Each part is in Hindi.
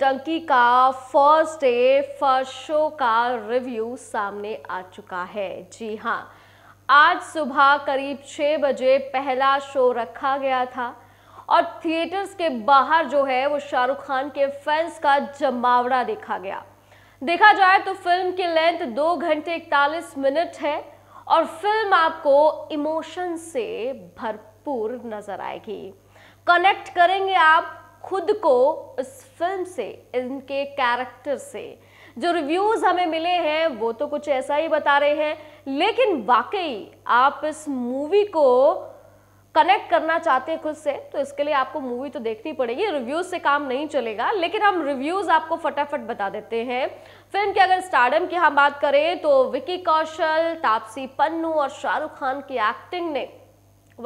डंकी का फर्स्ट डे फर्स्ट शो का रिव्यू सामने आ चुका है जी हाँ आज सुबह करीब छः बजे पहला शो रखा गया था और थिएटर्स के बाहर जो है वो शाहरुख खान के फैंस का जमावड़ा देखा गया देखा जाए तो फिल्म की लेंथ दो घंटे इकतालीस मिनट है और फिल्म आपको इमोशन से भरपूर नजर आएगी कनेक्ट करेंगे आप खुद को इस फिल्म से इनके कैरेक्टर से जो रिव्यूज़ हमें मिले हैं वो तो कुछ ऐसा ही बता रहे हैं लेकिन वाकई आप इस मूवी को कनेक्ट करना चाहते हैं खुद से तो इसके लिए आपको मूवी तो देखनी पड़ेगी रिव्यूज से काम नहीं चलेगा लेकिन हम रिव्यूज आपको फटाफट बता देते हैं फिल्म के अगर स्टार्डम की हम बात करें तो विकी कौशल तापसी पन्नू और शाहरुख खान की एक्टिंग ने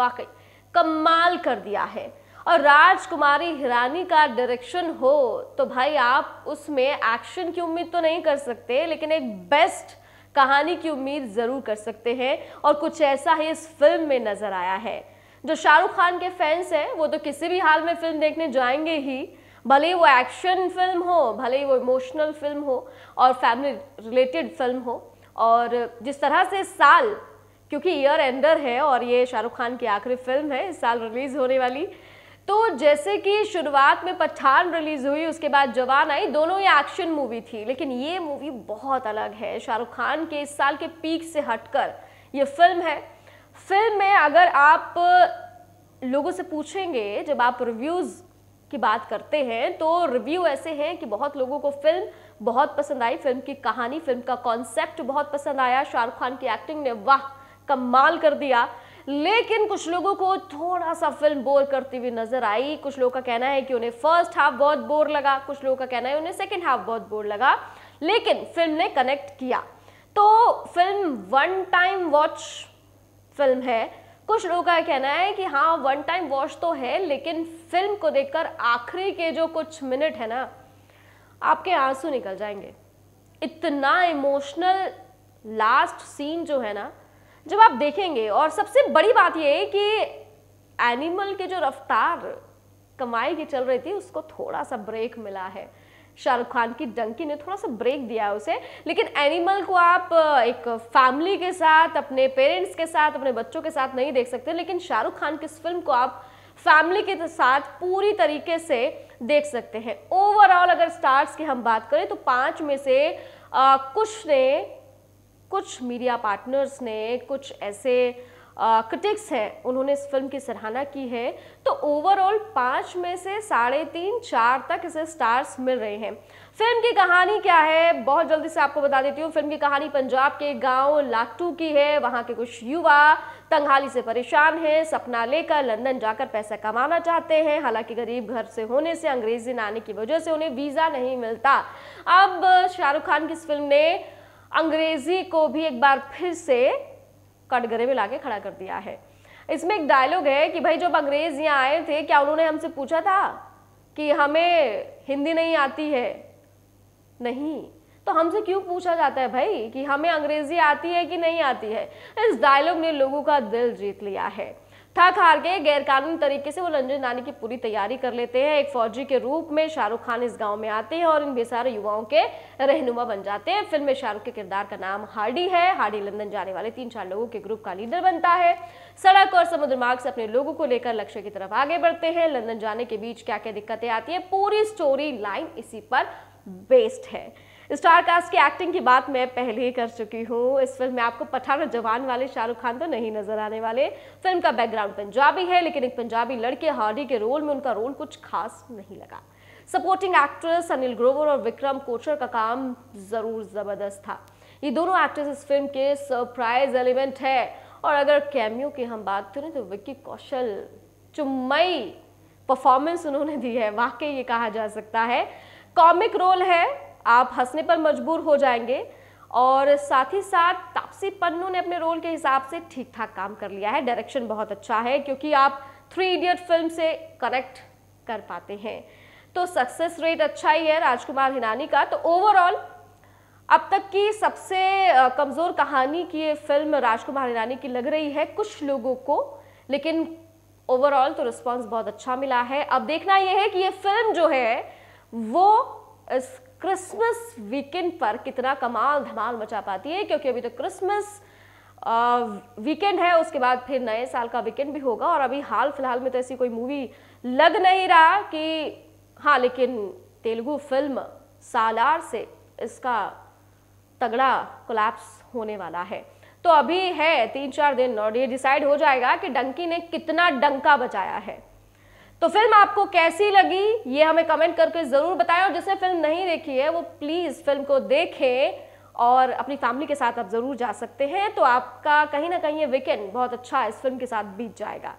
वाकई कमाल कर दिया है और राजकुमारी हिरानी का डायरेक्शन हो तो भाई आप उसमें एक्शन की उम्मीद तो नहीं कर सकते लेकिन एक बेस्ट कहानी की उम्मीद ज़रूर कर सकते हैं और कुछ ऐसा ही इस फिल्म में नज़र आया है जो शाहरुख खान के फैंस हैं वो तो किसी भी हाल में फिल्म देखने जाएंगे ही भले ही वो एक्शन फिल्म हो भले ही वो इमोशनल फिल्म हो और फैमिली रिलेटेड फिल्म हो और जिस तरह से साल क्योंकि ईयर एंडर है और ये शाहरुख खान की आखिरी फिल्म है इस साल रिलीज़ होने वाली तो जैसे कि शुरुआत में पठान रिलीज हुई उसके बाद जवान आई दोनों ही एक्शन मूवी थी लेकिन ये मूवी बहुत अलग है शाहरुख खान के इस साल के पीक से हटकर ये फिल्म है फिल्म में अगर आप लोगों से पूछेंगे जब आप रिव्यूज़ की बात करते हैं तो रिव्यू ऐसे हैं कि बहुत लोगों को फिल्म बहुत पसंद आई फिल्म की कहानी फिल्म का कॉन्सेप्ट बहुत पसंद आया शाहरुख खान की एक्टिंग ने वाह कमाल कर दिया लेकिन कुछ लोगों को थोड़ा सा फिल्म बोर करती हुई नजर आई कुछ लोगों का कहना है कि उन्हें फर्स्ट हाफ बहुत बोर लगा कुछ लोगों का कहना है उन्हें सेकेंड हाफ बहुत बोर लगा लेकिन फिल्म ने कनेक्ट किया तो film one time watch film है कुछ लोगों का कहना है कि हाँ वन टाइम वॉच तो है लेकिन फिल्म को देखकर आखिरी के जो कुछ मिनट है ना आपके आंसू निकल जाएंगे इतना इमोशनल लास्ट सीन जो है ना जब आप देखेंगे और सबसे बड़ी बात यह कि एनिमल के जो रफ्तार कमाई की चल रही थी उसको थोड़ा सा ब्रेक मिला है शाहरुख खान की डंकी ने थोड़ा सा ब्रेक दिया है उसे लेकिन एनिमल को आप एक फैमिली के साथ अपने पेरेंट्स के साथ अपने बच्चों के साथ नहीं देख सकते लेकिन शाहरुख खान की इस फिल्म को आप फैमिली के तो साथ पूरी तरीके से देख सकते हैं ओवरऑल अगर स्टार्स की हम बात करें तो पाँच में से आ, कुछ ने कुछ मीडिया पार्टनर्स ने कुछ ऐसे क्रिटिक्स हैं उन्होंने इस फिल्म की सराहना की है तो ओवरऑल पाँच में से साढ़े तीन चार तक इसे स्टार्स मिल रहे हैं फिल्म की कहानी क्या है बहुत जल्दी से आपको बता देती हूँ फिल्म की कहानी पंजाब के गांव लाटू की है वहाँ के कुछ युवा तंगहाली से परेशान हैं सपना लेकर लंदन जाकर पैसा कमाना चाहते हैं हालांकि गरीब घर से होने से अंग्रेजी ना आने की वजह से उन्हें वीज़ा नहीं मिलता अब शाहरुख खान की इस फिल्म ने अंग्रेजी को भी एक बार फिर से कटघरे में लाके खड़ा कर दिया है इसमें एक डायलॉग है कि भाई जब अंग्रेज यहाँ आए थे क्या उन्होंने हमसे पूछा था कि हमें हिंदी नहीं आती है नहीं तो हमसे क्यों पूछा जाता है भाई कि हमें अंग्रेजी आती है कि नहीं आती है इस डायलॉग ने लोगों का दिल जीत लिया है थक हार गए गैरकानूनी तरीके से वो जाने की पूरी तैयारी कर लेते हैं एक फौजी के रूप में शाहरुख खान इस गांव में आते हैं और इन बेसारे युवाओं के रहनुमा बन जाते हैं फिल्म में शाहरुख के किरदार का नाम हार्डी है हार्डी लंदन जाने वाले तीन चार लोगों के ग्रुप का लीडर बनता है सड़क और समुद्र मार्ग से अपने लोगों को लेकर लक्ष्य की तरफ आगे बढ़ते हैं लंदन जाने के बीच क्या क्या दिक्कतें आती है पूरी स्टोरी लाइन इसी पर बेस्ड है स्टार कास्ट की एक्टिंग की बात मैं पहले ही कर चुकी हूँ इस फिल्म में आपको पठान और जवान वाले शाहरुख खान तो नहीं नजर आने वाले फिल्म का बैकग्राउंड पंजाबी है लेकिन एक पंजाबी लड़के हार्डी के रोल में उनका रोल कुछ खास नहीं लगा सपोर्टिंग एक्ट्रेस अनिल ग्रोवर और विक्रम कोचर का काम जरूर जबरदस्त था ये दोनों एक्ट्रेस इस फिल्म के सरप्राइज एलिमेंट है और अगर कैमियो की हम बात करें तो विक्की कौशल चुम्बई परफॉर्मेंस उन्होंने दी है वाकई ये कहा जा सकता है कॉमिक रोल है आप हंसने पर मजबूर हो जाएंगे और साथ ही साथ तापसी पन्नू ने अपने रोल के हिसाब से ठीक ठाक काम कर लिया है डायरेक्शन बहुत अच्छा है क्योंकि आप थ्री इडियट फिल्म से कनेक्ट कर पाते हैं तो सक्सेस रेट अच्छा ही है राजकुमार हिनानी का तो ओवरऑल अब तक की सबसे कमज़ोर कहानी की ये फिल्म राजकुमार हिरानी की लग रही है कुछ लोगों को लेकिन ओवरऑल तो रिस्पॉन्स बहुत अच्छा मिला है अब देखना यह है कि ये फिल्म जो है वो इस क्रिसमस वीकेंड पर कितना कमाल धमाल मचा पाती है क्योंकि अभी तो क्रिसमस वीकेंड है उसके बाद फिर नए साल का वीकेंड भी होगा और अभी हाल फिलहाल में तो ऐसी कोई मूवी लग नहीं रहा कि हाँ लेकिन तेलुगु फिल्म सालार से इसका तगड़ा कोलैप्स होने वाला है तो अभी है तीन चार दिन और ये डिसाइड हो जाएगा कि डंकी ने कितना डंका बचाया है तो फिल्म आपको कैसी लगी ये हमें कमेंट करके ज़रूर बताएं और जिसने फिल्म नहीं देखी है वो प्लीज़ फिल्म को देखें और अपनी फैमिली के साथ आप ज़रूर जा सकते हैं तो आपका कहीं ना कहीं ये वीकेंड बहुत अच्छा इस फिल्म के साथ बीत जाएगा